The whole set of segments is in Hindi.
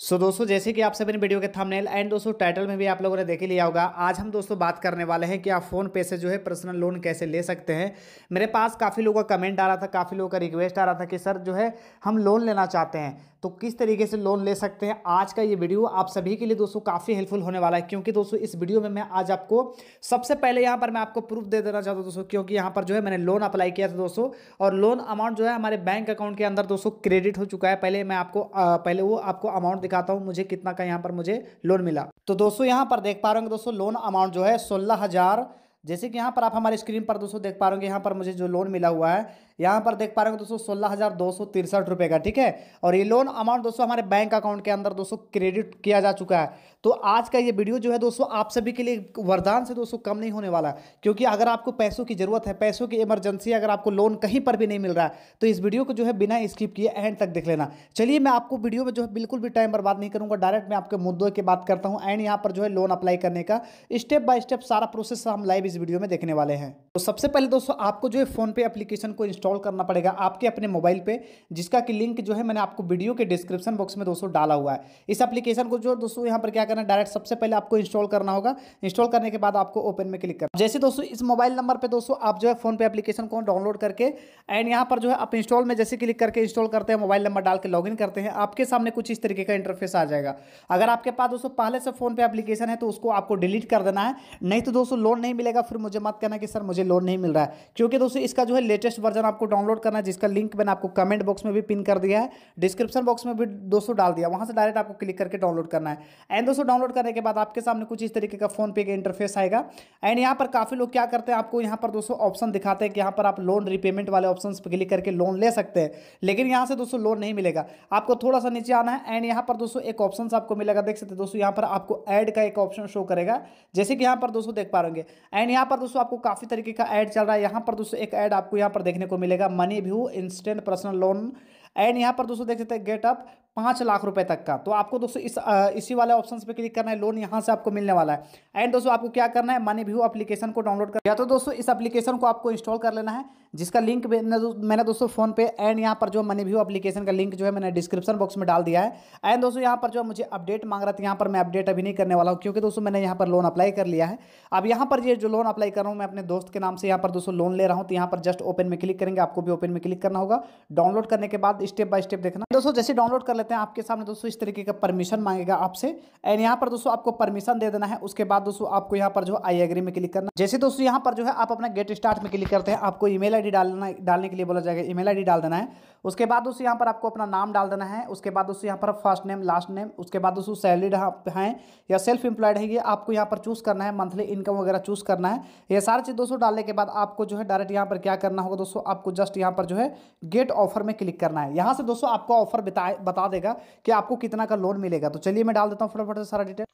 सो so, दोस्तों जैसे कि आप सभी ने वीडियो के थंबनेल एंड दोस्तों टाइटल में भी आप लोगों ने देख लिया होगा आज हम दोस्तों बात करने वाले हैं कि आप फ़ोन पे से जो है पर्सनल लोन कैसे ले सकते हैं मेरे पास काफ़ी लोगों का कमेंट आ रहा था काफ़ी लोगों का रिक्वेस्ट आ रहा था कि सर जो है हम लोन लेना चाहते हैं तो किस तरीके से लोन ले सकते हैं आज का ये वीडियो आप सभी के लिए दोस्तों काफ़ी हेल्पफुल होने वाला है क्योंकि दोस्तों इस वीडियो में मैं आज आपको सबसे पहले यहाँ पर मैं आपको प्रूफ दे देना चाहता हूँ दोस्तों क्योंकि यहाँ पर जो है मैंने लोन अप्लाई किया था दोस्तों और लोन अमाउंट जो है हमारे बैंक अकाउंट के अंदर दोस्तों क्रेडिट हो चुका है पहले मैं आपको पहले वो आपको अमाउंट दिखाता हूँ मुझे कितना का यहाँ पर मुझे लोन मिला तो दोस्तों यहाँ पर देख पा रहे हो दोस्तों लोन अमाउंट जो है सोलह हज़ार जैसे कि यहाँ पर आप हमारे स्क्रीन पर दोस्तों देख पा रहे यहाँ पर मुझे जो लोन मिला हुआ है यहाँ पर देख पा रहे दोस्तों सोलह हज़ार दो सौ तिरसठ रुपये का ठीक है और ये लोन अमाउंट दोस्तों हमारे बैंक अकाउंट के अंदर दोस्तों क्रेडिट किया जा चुका है तो आज का ये वीडियो जो है दोस्तों आप सभी के लिए वरदान से दोस्तों कम नहीं होने वाला क्योंकि अगर आपको पैसों की ज़रूरत है पैसों की इमरजेंसी अगर आपको लोन कहीं पर भी नहीं मिल रहा है तो इस वीडियो को जो है बिना स्किप किए एंड तक देख लेना चलिए मैं आपको वीडियो में जो है बिल्कुल भी टाइम बर्बाद नहीं करूँगा डायरेक्ट मैं आपके मुद्दों की बात करता हूँ एंड यहाँ पर जो है लोन अप्लाई करने का स्टेप बाय स्टेप सारा प्रोसेस हम लाइव इस वीडियो में देखने वाले हैं तो सबसे पहले दोस्तों आपको जो है पे एप्लीकेशन को इंस्टॉल करना पड़ेगा आपके अपने मोबाइल पे जिसका कि लिंक जो है मैंने आपको वीडियो के डिस्क्रिप्शन बॉक्स में दोस्तों डाला हुआ है इस एप्लीकेशन को जो दोस्तों यहाँ पर क्या करना है डायरेक्ट सबसे पहले आपको इंस्टॉल करना होगा इंस्टॉल करने के बाद आपको ओपन में क्लिक करना जैसे दोस्तों इस मोबाइल नंबर पर दोस्तों आप जो है पे एप्लीकेशन को डाउनलोड करके एंड यहाँ पर जो है आप इंस्टॉल में जैसे क्लिक करके इंस्टॉल करते हैं मोबाइल नंबर डाल के लॉग करते हैं आपके सामने कुछ इस तरीके का इंटरफेस आ जाएगा अगर आपके पास दोस्तों पहले से फ़ोन पे एप्लीकेशन है तो उसको आपको डिलीट कर देना है नहीं तो दोस्तों लोन नहीं मिलेगा जाएगा फिर मुझे मत कहना कि सर मुझे लोन नहीं मिल रहा है क्योंकि दोस्तों इसका जो है लेटेस्ट वर्जन आपको डाउनलोड करना है जिसका लिंक मैंने आपको कमेंट बॉक्स में भी पिन कर दिया है डिस्क्रिप्शन बॉक्स में भी दोस्तों डाल दिया वहाँ से डायरेक्ट आपको क्लिक करके डाउनलोड करना है एंड दोस्तों डाउनलोड करने के बाद आपके सामने कुछ इस तरीके का फोन पे का इंटरफेस आएगा एंड यहाँ पर काफ़ी लोग क्या करते हैं आपको यहाँ पर दोस्तों ऑप्शन दिखाते हैं कि यहाँ पर आप लोन रिपेमेंट वाले ऑप्शन पर क्लिक करके लोन ले सकते हैं लेकिन यहाँ से दोस्तों लोन नहीं मिलेगा आपको थोड़ा सा नीचे आना है एंड यहाँ पर दोस्तों एक ऑप्शन आपको मिलेगा देख सकते हैं दोस्तों यहाँ पर आपको ऐड का एक ऑप्शन शो करेगा जैसे कि यहाँ पर दोस्तों देख पा रहे एंड एंड यहाँ पर दोस्तों आपको काफ़ी तरीके का ऐड चल रहा है यहाँ पर दोस्तों एक ऐड आपको यहाँ पर देखने को मिलेगा Money View instant personal loan and यहाँ पर दोस्तों देख सकते हैं गेटअप पाँच लाख रुपए तक का तो आपको दोस्तों इस आ, इसी वाले ऑप्शन पे क्लिक करना है लोन यहाँ से आपको मिलने वाला है एंड दोस्तों आपको क्या करना है मनी व्यू अपलीकेशन को डाउनलोड कर या तो दोस्तों इस अपलीकेशन को आपको इंस्टॉल कर लेना है जिसका लिंक मैंने दोस्तों फोन पे एंड यहाँ पर जो मनी व्यू अपलीकेशन का लिंक जो है मैंने डिस्क्रिप्शन बॉक्स में डाल दिया है एंड दोस्तों यहाँ पर जो मुझे अपडेट मांग रहा था यहाँ पर मैं अपडेट अभी नहीं करने वाला हूँ क्योंकि दोस्तों मैंने यहाँ पर लोन अप्लाई कर लिया है अब यहाँ पर ये जो लोन अप्लाई कर रहा हूँ मैं अपने दोस्त के नाम से यहाँ पर दोस्तों लोन ले रहा हूँ तो यहाँ पर जस्ट ओपन में क्लिक करेंगे आपको भी ओपन में क्लिक करना होगा डाउनलोड करने के बाद स्टेप बाय स्टेप देखना दोस्तों जैसे डाउनलोड कर लेते हैं आपके सामने दोस्तों इस तरीके का परमिशन मांगेगा आपसे एंड यहाँ पर दोस्तों आपको परमिशन दे देना है उसके बाद दोस्तों आपको यहाँ पर जो आई एग्री में क्लिक करना जैसे दोस्तों यहाँ पर जो है आप अपना गेट स्टार्ट में क्लिक करते हैं आपको ई मेल आईडी डालना डालने के लिए बोला जाएगा ईमेल आईडी डाल देना है उसके बाद उस यहाँ पर आपको अपना नाम डाल देना है उसके बाद उस यहाँ पर फर्स्ट नेम लास्ट नेम उसके बाद उसे सैलरीड हैं या सेल्फ एम्प्लॉयड है ये आपको यहाँ पर चूज़ करना है मंथली इनकम वगैरह चूज़ करना है ये सारी चीज़ दोस्तों डालने के बाद आपको जो है डायरेक्ट यहाँ पर क्या करना होगा दोस्तों आपको जस्ट यहाँ पर जो है गेट ऑफर में क्लिक करना है यहाँ से दोस्तों आपको ऑफर बता बता देगा कि आपको कितना का लोन मिलेगा तो चलिए मैं डाल देता हूँ फटाफट से सारा डिटेल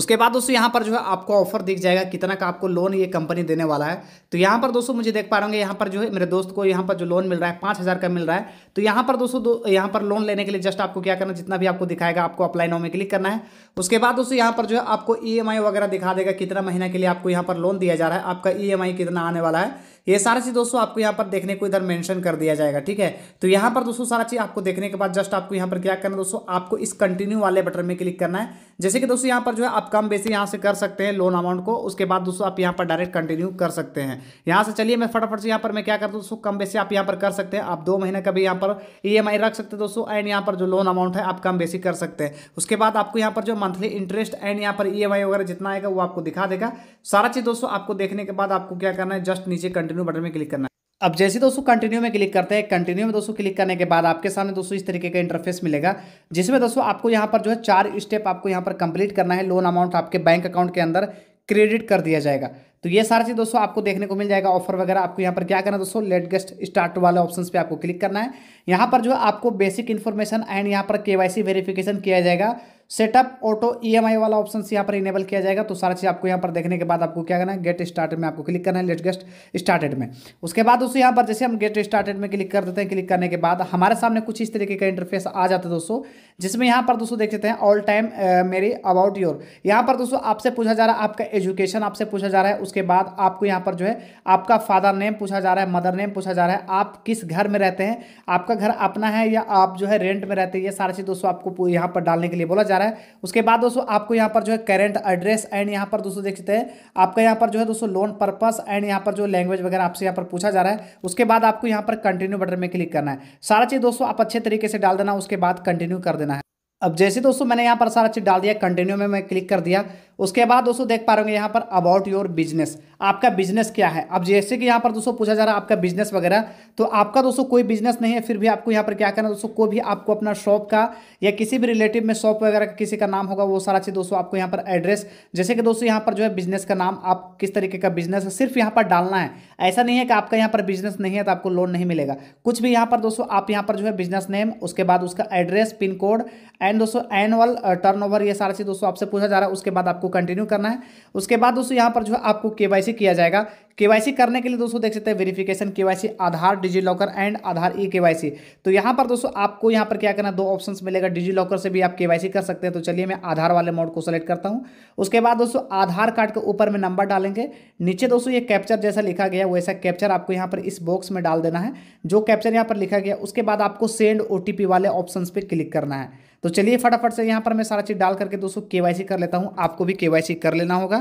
उसके बाद दोस्तों यहाँ पर जो है आपको ऑफर दिख जाएगा कितना का आपको लोन ये कंपनी देने वाला है तो यहाँ पर दोस्तों मुझे देख पा रहे यहाँ पर जो है मेरे दोस्त को यहाँ पर जो लोन मिल रहा है पाँच हज़ार का मिल रहा है तो यहाँ पर दोस्तों दो, यहाँ पर लोन लेने के लिए जस्ट आपको क्या करना जितना भी आपको दिखाएगा आपको अप्लाई नाउ में क्लिक करना है उसके बाद दोस्तों यहाँ पर जो है आपको ई e वगैरह दिखा देगा कितना महीना के लिए आपको यहाँ पर लोन दिया जा रहा है आपका ई e कितना आने वाला है ये सारा चीज़ दोस्तों आपको यहाँ पर देखने को इधर मेंशन कर दिया जाएगा ठीक है तो यहाँ पर दोस्तों सारा चीज़ आपको देखने के बाद जस्ट आपको यहाँ पर क्या करना है दोस्तों आपको इस कंटिन्यू वाले बटन में क्लिक करना है जैसे कि दोस्तों यहाँ पर जो है आप कम बेसी यहाँ से कर सकते हैं लोन अमाउंट को उसके बाद दोस्तों आप यहाँ पर डायरेक्ट कंटिन्यू कर सकते हैं यहाँ से चलिए मैं फटाफट से यहाँ पर मैं क्या करता हूँ दोस्तों कम बेसी आप यहाँ पर कर सकते हैं आप दो महीने का भी यहाँ पर ई रख सकते हैं दोस्तों एंड यहाँ पर जो लोन अमाउंट है आप कम बेसी कर सकते हैं उसके बाद आपको यहाँ पर जो मंथली इंटरेस्ट एंड यहाँ पर ई वगैरह जितना आएगा वो आपको दिखा देगा सारा चीज़ दोस्तों आपको देखने के बाद आपको क्या करना है जस्ट नीचे कंटिन्यू कंटिन्यू बटन में क्लिक करना है अब जैसे दोस्तों कंटिन्यू में क्लिक करते हैं कंटिन्यू में दोस्तों क्लिक करने के बाद आपके सामने दोस्तों इस तरीके का इंटरफेस मिलेगा जिसमें दोस्तों आपको यहाँ पर जो है चार स्टेप आपको यहाँ पर कंप्लीट करना है लोन अमाउंट आपके बैंक अकाउंट के अंदर क्रेडिट कर दिया जाएगा तो ये सारी चीज़ दोस्तों आपको देखने को मिल जाएगा ऑफर वगैरह आपको यहाँ पर क्या करना है दोस्तों लेट गेस्ट स्टार्ट वाले ऑप्शन पे आपको क्लिक करना है यहाँ पर जो है आपको बेसिक इन्फॉर्मेशन एंड यहाँ पर केवाईसी वेरिफिकेशन किया जाएगा सेटअप ऑटो ईएमआई वाला ऑप्शन यहाँ पर इनेबल किया जाएगा तो सारा चीज़ आपको यहाँ पर देखने के बाद आपको क्या करना है गेट स्टार्टेड में आपको क्लिक करना है लेट गेस्ट स्टार्टेड में उसके बाद दोस्तों यहाँ पर जैसे हम गेट स्टार्टेड में क्लिक कर देते हैं क्लिक करने के बाद हमारे सामने कुछ इस तरीके का इंटरफेस आ जाता है दोस्तों जिसमें यहाँ पर दोस्तों देख लेते हैं ऑल टाइम मेरी अबाउट योर यहाँ पर दोस्तों आपसे पूछा जा रहा है आपका एजुकेशन आपसे पूछा जा रहा है उसके बाद आपको यहाँ पर जो है आपका फादर नेम पूछा जा रहा है मदर नेम पूछा जा रहा है आप किस घर में रहते हैं आपका घर अपना है या आप जो है रेंट में रहते हैं ये सारी चीज़ दोस्तों आपको यहाँ पर डालने के लिए बोला जा रहा है उसके बाद दोस्तों आपको यहाँ पर जो है करेंट एड्रेस एंड यहाँ पर दोस्तों देख सकते हैं आपका यहाँ पर जो है दोस्तों लोन पर्पज एंड यहाँ पर जो लैंग्वेज वगैरह आपसे यहाँ पर पूछा जा रहा है उसके बाद आपको यहाँ पर कंटिन्यू बटन में क्लिक करना है सारा चीज़ दोस्तों आप अच्छे तरीके से डाल देना उसके बाद कंटिन्यू कर देना है अब जैसे दोस्तों मैंने यहाँ पर सारा चीज़ डाल दिया कंटिन्यू में मैं क्लिक कर दिया उसके बाद दोस्तों देख पा रहे यहाँ पर अबाउट योर बिजनेस आपका बिजनेस क्या है अब जैसे कि यहाँ पर दोस्तों पूछा जा रहा है आपका बिजनेस वगैरह तो आपका दोस्तों कोई बिजनेस नहीं है फिर भी आपको यहाँ पर क्या करना दोस्तों कोई भी आपको अपना शॉप का या किसी भी रिलेटिव में शॉप वगैरह का किसी का नाम होगा वो सारा चीज़ दोस्तों आपको यहाँ पर एड्रेस जैसे कि दोस्तों यहाँ पर जो है बिजनेस का नाम आप किस तरीके का बिजनेस है सिर्फ यहाँ पर डालना है ऐसा नहीं है कि आपका यहाँ पर बिजनेस नहीं है तो आपको लोन नहीं मिलेगा कुछ भी यहाँ पर दोस्तों आप यहाँ पर जो है बिजनेस नेम उसके बाद उसका एड्रेस पिन कोड एंड दोस्तों एनुअल टर्न uh, ये सारा चीज़ दोस्तों आपसे पूछा जा रहा है उसके बाद आपको आपको कंटिन्यू करना है उसके बाद दोस्तों यहाँ पर जो है आपको के किया जाएगा के करने के लिए दोस्तों देख सकते हैं वेरिफिकेशन के आधार डिजी लॉकर एंड आधार ई के तो यहाँ पर दोस्तों आपको यहाँ पर क्या करना दो ऑप्शन मिलेगा डिजी लॉकर से भी आप के कर सकते हैं तो चलिए मैं आधार वाले मोड को सेलेक्ट करता हूँ उसके बाद दोस्तों आधार कार्ड के ऊपर में नंबर डालेंगे नीचे दोस्तों ये कैप्चर जैसा लिखा गया वैसा कैप्चर आपको यहाँ पर इस बॉक्स में डाल देना है जो कैप्चर यहाँ पर लिखा गया उसके बाद आपको सेंड ओ वाले ऑप्शन पर क्लिक करना है तो चलिए फटाफट से यहाँ पर मैं सारा चीज़ डाल करके दोस्तों के कर लेता हूँ आपको भी के कर लेना होगा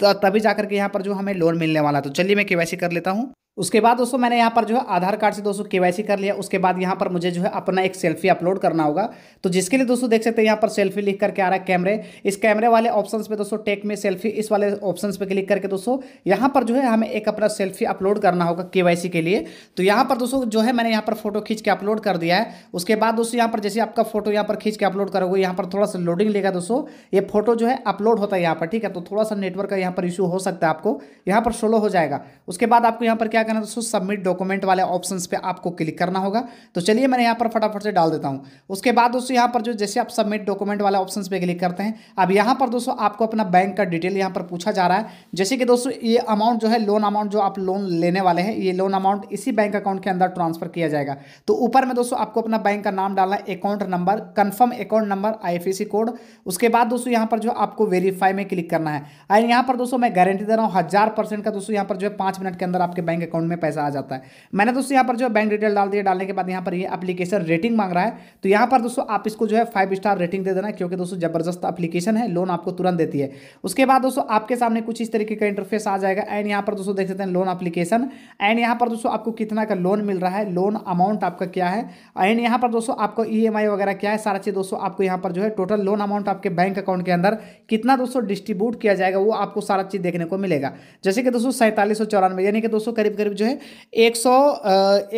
तो तभी जा करके यहाँ पर जो हमें लोन मिलने वाला तो चलिए मैं के कर लेता हूँ उसके बाद दोस्तों मैंने यहाँ पर जो है आधार कार्ड से दोस्तों केवाईसी कर लिया उसके बाद यहाँ पर मुझे जो है अपना एक सेल्फी अपलोड करना होगा तो जिसके लिए दोस्तों देख सकते हैं यहाँ पर सेल्फी लिख करके आ रहा है कैमरे इस कैमरे वाले ऑप्शन पे दोस्तों टेक में सेल्फी इस वाले ऑप्शन पे क्लिक करके दोस्तों यहाँ पर जो है हमें एक अपना सेल्फी अपलोड करना होगा के के लिए तो यहाँ पर दोस्तों जो है मैंने यहाँ पर फोटो खींच के अपलोड कर दिया है उसके बाद दोस्तों यहाँ पर जैसे आपका फोटो यहाँ पर खींच के अपलोड करोगे यहाँ पर थोड़ा सा लोडिंग लेगा दोस्तों ये फोटो जो है अपलोड होता है यहाँ पर ठीक है तो थोड़ा सा नेटवर्क का यहाँ पर इशू हो सकता है आपको यहाँ पर स्लो हो जाएगा उसके बाद आपको यहाँ पर क्या क्या करना दोस्तों सबमिट डॉक्यूमेंट वाले ऑप्शन पे आपको क्लिक करना होगा तो चलिए मैंने यहाँ पर फटाफट से डाल देता हूँ उसके बाद दोस्तों यहाँ पर जो जैसे आप सबमिट डॉक्यूमेंट वाले ऑप्शन पे क्लिक करते हैं अब यहाँ पर दोस्तों आपको अपना बैंक का डिटेल यहाँ पर पूछा जा रहा है जैसे कि दोस्तों ये अमाउंट जो है लोन अमाउंट जो आप लोन लेने वाले हैं ये लोन अमाउंट इसी बैंक अकाउंट के अंदर ट्रांसफर किया जाएगा तो ऊपर में दोस्तों आपको अपना बैंक का नाम डालना है account number confirm account number I code उसके बाद दोस्तों यहाँ पर जो आपको वेरीफाई में क्लिक करना है एंड यहाँ पर दोस्तों मैं गारंटी दे रहा हूँ हज़ार परसेंट का दोस्तों यहाँ पर जो है पाँच मिनट के अंदर आपके बैंक अकाउंट अकाउंट में पैसा आ जाता है मैंने दोस्तों यहाँ पर जो बैंक डिटेल डाल दिया डालने के बाद यहाँ पर ये अपलीकेशन रेटिंग मांग रहा है तो यहाँ पर दोस्तों आप इसको जो है फाइव स्टार रेटिंग दे देना क्योंकि दोस्तों जबरदस्त अपलीकेशन है लोन आपको तुरंत देती है उसके बाद दोस्तों आपके सामने कुछ इस तरीके का इंटरफेस आ जाएगा एंड यहाँ पर दोस्तों देख सकते हैं लोन अपलीकेशन एंड यहाँ पर दोस्तों आपको कितना का लोन मिल रहा है लोन अमाउंट आपका क्या है एंड यहाँ पर दोस्तों आपको ई e वगैरह क्या है सारा चीज़ दोस्तों आपको यहाँ पर जो है टोटल लोन अमाउंट आपके बैंक अकाउंट के अंदर कितना दोस्तों डिस्ट्रीब्यूट किया जाएगा वो आपको सारा चीज़ देखने को मिलेगा जैसे कि दोस्तों सैंतालीस यानी कि दोस्तों करीब करीब जो है एक सौ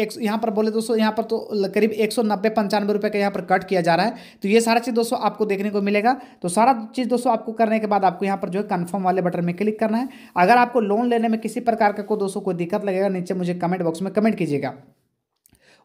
एक यहाँ पर बोले दोस्तों यहाँ पर तो करीब एक सौ नब्बे पंचानवे रुपये का यहाँ पर कट किया जा रहा है तो ये सारा चीज़ दोस्तों आपको देखने को मिलेगा तो सारा चीज़ दोस्तों आपको करने के बाद आपको यहाँ पर जो है कन्फर्म वाले बटन में क्लिक करना है अगर आपको लोन लेने में किसी प्रकार का कोई दोस्तों कोई दिक्कत लगेगा नीचे मुझे कमेंट बॉक्स में कमेंट कीजिएगा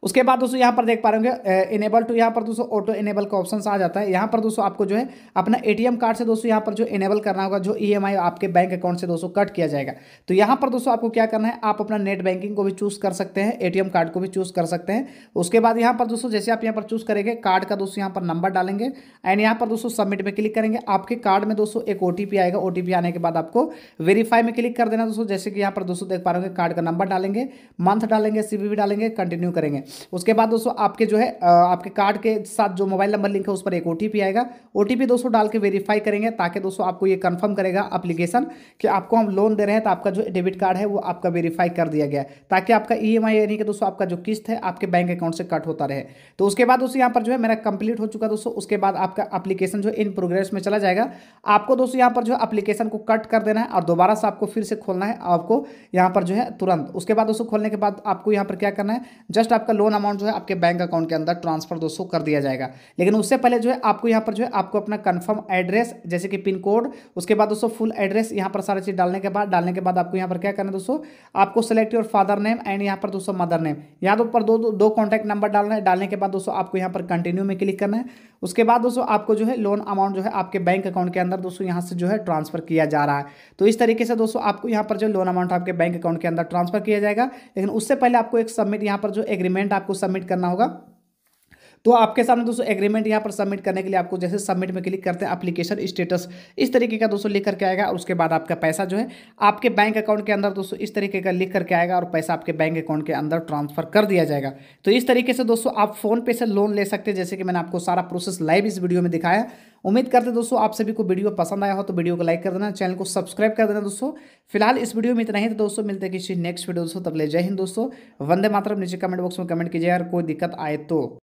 उसके बाद दोस्तों यहाँ पर देख पा रहे होंगे इनेबल टू यहाँ पर दोस्तों ऑटो इनेबल का ऑप्शन आ जाता है यहाँ पर दोस्तों आपको जो है अपना एटीएम कार्ड से दोस्तों यहाँ पर जो इनेबल करना होगा जो ईएमआई आपके बैंक अकाउंट से दोस्तों कट किया जाएगा तो यहाँ पर दोस्तों आपको क्या करना है आप अपना नेट बैंकिंग को भी चूज कर सकते हैं ए कार्ड को भी चूज कर सकते हैं उसके बाद यहाँ पर दोस्तों जैसे आप यहाँ पर चूज करेंगे कार्ड का दोस्तों यहाँ पर नंबर डालेंगे एंड यहाँ पर दोस्तों सबमिट में क्लिक करेंगे आपके कार्ड में दोस्तों एक ओ आएगा ओ आने के बाद आपको वेरीफाई में क्लिक कर देना दोस्तों जैसे कि यहाँ पर दोस्तों देख पा रहे कार्ड का नंबर डालेंगे मंथ डालेंगे सी डालेंगे कंटिन्यू करेंगे उसके बाद दोस्तों आपके जो है आपके कार्ड के साथ जो मोबाइल नंबर लिंक है उस पर एक ओ आएगा ओ दोस्तों डाल के वेरीफाई करेंगे ताकि दोस्तों आपको ये कन्फर्म करेगा अप्लीकेशन कि आपको हम लोन दे रहे हैं तो आपका जो डेबिट कार्ड है वो आपका वेरीफाई कर दिया गया ताकि आपका ई e एम यानी कि दोस्तों आपका जो किस्त है आपके बैंक अकाउंट से कट होता रहे तो उसके बाद दोस्तों यहाँ पर जो है मेरा कंप्लीट हो चुका दोस्तों उसके बाद आपका अप्लीकेशन जो इन प्रोग्रेस में चला जाएगा आपको दोस्तों यहाँ पर जो अप्लीकेशन को कट कर देना है और दोबारा से आपको फिर से खोलना है आपको यहाँ पर जो है तुरंत उसके बाद दोस्तों खोलने के बाद आपको यहाँ पर क्या करना है जस्ट आपका लोन अमाउंट जो है आपके बैंक अकाउंट के अंदर ट्रांसफर दोस्तों कर दिया जाएगा लेकिन उससे पहले जो है आपको यहाँ पर जो है आपको अपना कन्फर्म एड्रेस जैसे कि पिन कोड उसके बाद दोस्तों फुल एड्रेस यहाँ पर सारा चीज़ डालने के बाद डालने के बाद आपको यहाँ पर क्या करना है दोस्तों आपको select your father name and यहाँ पर दोस्तों मदर नेम यहाँ पर दो दो, दो कॉन्टैक्ट नंबर डालना है डालने के बाद दोस्तों आपको यहाँ पर कंटिन्यू में क्लिक करना है उसके बाद दोस्तों आपको जो है लोन अमाउंट जो है आपके बैंक अकाउंट के अंदर दोस्तों यहाँ से जो है ट्रांसफर किया जा रहा है तो इस तरीके से दोस्तों आपको यहाँ पर जो लोन अमाउंट आपके बैंक अकाउंट के अंदर ट्रांसफर किया जाएगा लेकिन उससे पहले आपको एक सबमिट यहाँ पर जो एग्रीमेंट आपको सबमिट करना होगा तो आपके सामने दोस्तों एग्रीमेंट यहाँ पर सबमिट करने के लिए आपको जैसे सबमिट में क्लिक करते हैं अप्लीकेशन स्टेटस इस तरीके का दोस्तों लिख करके आएगा उसके बाद आपका पैसा जो है आपके बैंक अकाउंट के अंदर दोस्तों इस तरीके का लिख करके आएगा और पैसा आपके बैंक अकाउंट के अंदर ट्रांसफर कर दिया जाएगा तो इस तरीके से दोस्तों आप फोन पे से लोन ले सकते हैं जैसे कि मैंने आपको सारा प्रोसेस लाइव इस वीडियो में दिखाया उम्मीद करते दोस्तों आप सभी को वीडियो पसंद आया हो तो वीडियो को लाइक कर देना चैनल को सब्सक्राइब कर देना दोस्तों फिलहाल इस वीडियो में इतना ही तो दोस्तों मिलते हैं किसी नेक्स्ट वीडियो दोस्तों तब ले जय हिंद दोस्तों वंदे मातरम नीचे कमेंट बॉक्स में कमेंट कीजिए यार कोई दिक्कत आए तो